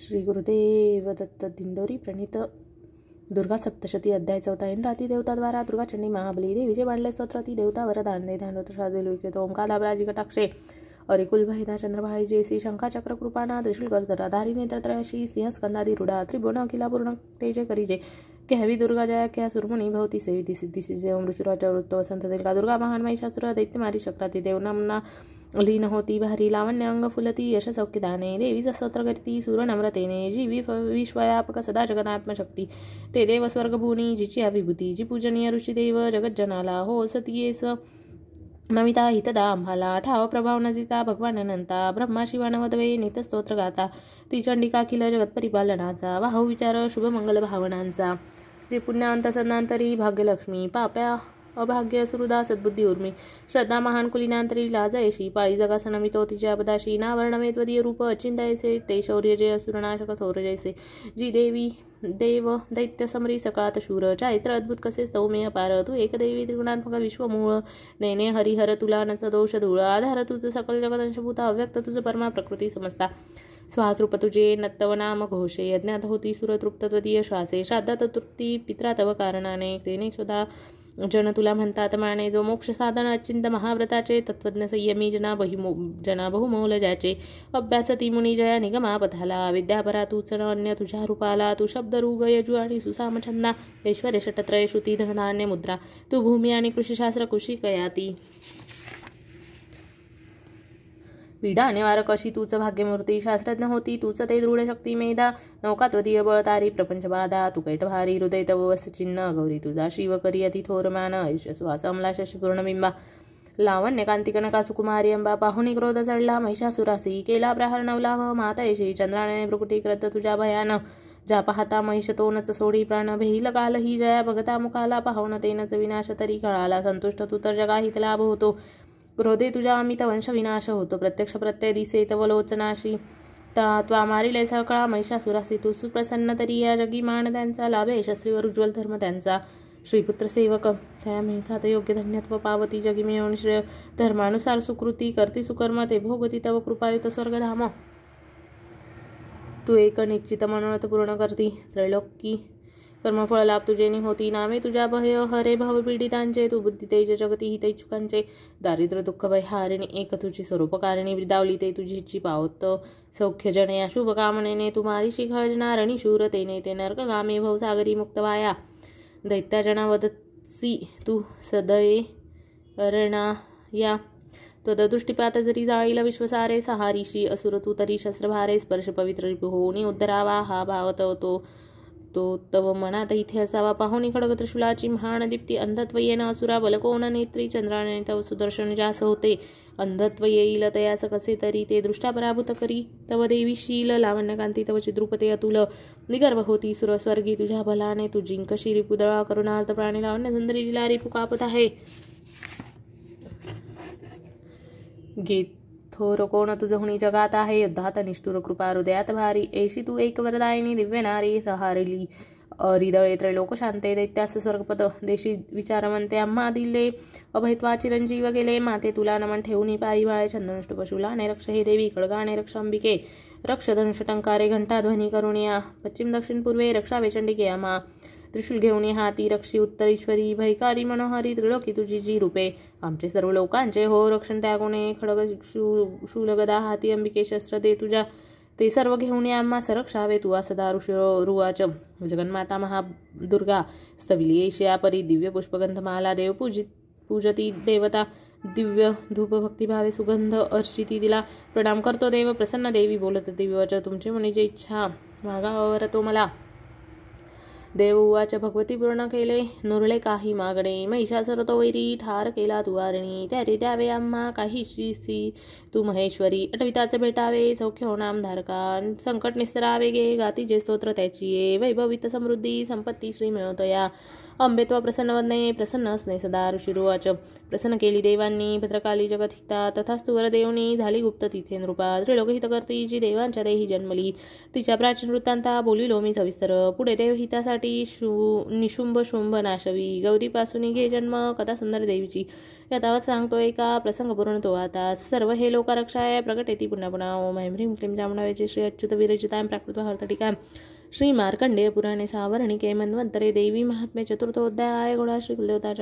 श्री गुरुदेव दत्त दिंडोरी प्रणीत दुर्गा सप्तशती अध्याय चौथा इंद्राती देवता द्वारा दुर्गा चंडी महाबली देवीचे विजय स्तोत्र ती देवता वरदान दे ध्यान शादी ओंकार दाबराजी कटाक्षे अरिकुल भैदा चंद्रभाई जेसी शंखा चक्र कृपाणा त्रिशूल गर्धरा धारी नेत्रत्रयाशी सिंह स्कंदादी रुडा त्रिभुवन किला पूर्ण तेजे करीजे हवी दुर्गा जया क्या सुरमुनी भवती सेवी सिद्धी सिजे ओम वृत्त वसंत दुर्गा दुर्गा महान महिषासुर दैत्य मारी शक्राती देवनामना लीन होती भारी लावण्य अंग फुलती यश सौख्यदाने देवी स्तोत्र करती नम्रतेने जी विश्व विश्वव्यापक सदा जगदात्मशक्ती ते देव स्वर्गभुनी जिची अभिभूती जी पूजनीय ऋषिदेव जगज्जनाला हो सतीयेस नविता हितदा आम्हाला ठाव प्रभाव नजिता भगवान अनंता ब्रह्मा शिवानवदवे नितस्तोत्र गाता ती चंडिका किल जगत परिपालनाचा वाहू विचार शुभ मंगल भावनांचा जे पुण्यांत सदांतरी भाग्यलक्ष्मी पाप्या अभाग्य सुहृदा सद्बुद्धी उर्मी श्रद्धा महान कुलिनांतरी लाजयशी पाळी जगासनमितो तिचे अपदाशी नावर्णमे त्वदीय रूप अचिंतायसे ते शौर्य जय असुरनाशक थोर जयसे जी देवी देव दैत्य समरी सकाळात शूर चायत्र अद्भुत कसे सौम्य पार तू एक देवी त्रिगुणात्मक विश्वमूळ नेने हरिहर तुला नच दोष धूळ आधार तुझं सकल जगदंशभूता अव्यक्त तुझं परमा प्रकृती समजता रूप तुझे नत्तवनाम घोषे यज्ञात होती त्वदीय श्वासे श्राद्धात तृप्ती पित्रा तव कारणाने तेने शोधा जन तुला म्हणतात माने जो मोक्ष साधन अचिंत महाव्रताचे तत्वज्ञ संयमी जना बहिमो जना बहुमौल ज्याचे अभ्यासती मुनी जया निगमा पथाला विद्यापरा चण अन्य तुझ्या रूपाला तू शब्द रुग यजू आणि सुसाम छंदा ऐश्वर्य षटत्रय श्रुती धनधान्य मुद्रा तू भूमी आणि कृषीशास्त्र कृषी कयाती पीडा निवारक कशी तूच भाग्यमूर्ती शास्त्रज्ञ होती तूच ते दृढ शक्ती मेधा प्रपंच बाधा तू कैट भारी हृदय तववस चिन्ह गौरी तुझा शिव करी अति थोर मान ऐशस्वास अमला बिंबा लावण्य कांती कनका सुकुमारी अंबा पाहुणी क्रोध चढला महिषासुरासी केला प्रहार नवला माता ऐशी चंद्राने प्रकुटी क्रत तुझ्या भयान जा पाहता महिष तोनच सोडी प्राण भेल काल ही जया भगता मुखाला पाहुण तेनच विनाश तरी कळाला संतुष्ट तू तर हित लाभ होतो क्रोधे तुझ्या अमित वंशविनाश होतो प्रत्यक्ष प्रत्यय दिसे वलोचनाशी त्वा मारिले सकळा महिषासुरासी तू सुप्रसन्न तरी या जगी मान त्यांचा लाभे शस्त्रीवर उज्ज्वल धर्म त्यांचा श्रीपुत्र सेवक त्या मिथात योग्य धन्यत्व पावती जगी मिळवून श्रेय धर्मानुसार सुकृती करती सुकर्म ते भोगती तव कृपायुत स्वर्गधाम तू एक निश्चित मनोरथ पूर्ण करती त्रैलोकी कर्मफळ तुझे होती नामे तुझ्या भय हरे भव पीडितांचे तू बुद्धी तेज जगती हित चुकांचे दारिद्र्य दुःख भय हारिणी एक तुझी स्वरूपकारिणी विदावली ते तुझीची पावत सौख्यजने अशुभ कामनेने तुमारी शिखळजनारणी शूरतेने ते भव भवसागरी मुक्तवाया दैत्याजना वदसी तू सदये या त्वदृष्टीपात जरी जाळील विश्वसारे सहारिशी असुर तू तरी शस्त्रभारे स्पर्श पवित्र होऊनी उद्धरावा हा भावत तो तो तव मनात इथे असावा पाहुणी महान महानदीप्ती अंधत्व येणं असुरा बलकोण नेत्री चंद्राने तव सुदर्शन जास होते अंधत्व येईल तयास कसे तरी ते दृष्टा पराभूत करी तव देवी शील लावण्यकांती तव चिद्रुपते अतुल निगर्भ होती सुरस्वर्गी तुझ्या भलाने तू जिंकशी रिपुदळा करुणार्थ प्राणी लावण्य सुंदरी जिला रिपू कापत आहे गीत थोर कोण हुणी जगात आहे युद्धात निष्ठुर कृपा हृदयात भारी एशी तू एक वरदायिनी नारी सहारली हृदय त्रैलोक शांते दैत्यास स्वर्गपद देशी विचारवंते अम्मा दिले अभयत्वा चिरंजीव गेले माते तुला नमन ठेवून पायी बाळे चंदनुष्ट पशुला नैरक्ष रक्ष हे देवी खळगाणे रक्ष अंबिके रक्ष धनुष टंकारे घंटा ध्वनी करुणिया पश्चिम दक्षिण पूर्वे रक्षा वेचंडिके अमा त्रिशूल घेऊन हाती रक्षी उत्तरेश्वरी भैकारी मनोहरी त्रिलोकी तुझी जी रूपे आमचे सर्व लोकांचे हो रक्षण त्यागुणे खडग शूलगदा हाती अंबिके शस्त्र दे तुझ्या ते सर्व घेऊन आम्हा सरक्षावे तुवा सदा ऋषी रुवाच जगन्माता महादुर्गा स्थविली एशिया परी दिव्य पुष्पगंधमाला देव पूजित पूजती देवता दिव्य धूप भक्तिभावे सुगंध अर्चिती दिला प्रणाम करतो देव प्रसन्न देवी बोलत देवी वाच तुमचे म्हणजे इच्छा मागावर तो मला देव उवाच भगवती पूर्ण केले नुरले काही मागणे महिषासर तो वैरी ठार केला तुवारणी त्यारे द्यावे आम्हा काही श्रीसी तू महेश्वरी अटविताचे भेटावे सौख्य होणाम धारकान संकट निस्तरावे गे गाती जे स्तोत्र त्याची ये वैभवित समृद्धी संपत्ती श्री मिळवतया अंबेत्वा प्रसन्न वदने प्रसन्न असणे सदा ऋषिरुवाच प्रसन्न केली देवांनी भद्रकाली तथा तथास्तु वरदेवनी झाली गुप्त तिथे नृपा करती जी देवांच्या देही जन्मली तिच्या प्राचीन वृत्तांता बोलिलो मी सविस्तर पुढे देवहितासाठी शु निशुंभ शुंभ नाशवी पासून घे जन्म कथा सुंदर देवीची यथावत सांगतो एका प्रसंग पूर्ण तो आता सर्व हे लोकारक्षाय प्रगटेती पुन्हा पुन्हा ओम ऐम ह्रीम क्लीम जामणावयाचे श्री अच्युत विरजिताय प्राकृत हर्तटिकाय श्री मार्कंडेय पुराणे सावरणी मन्वंतरे देवी महात्मे चतुर्थोध्याय गुणा श्री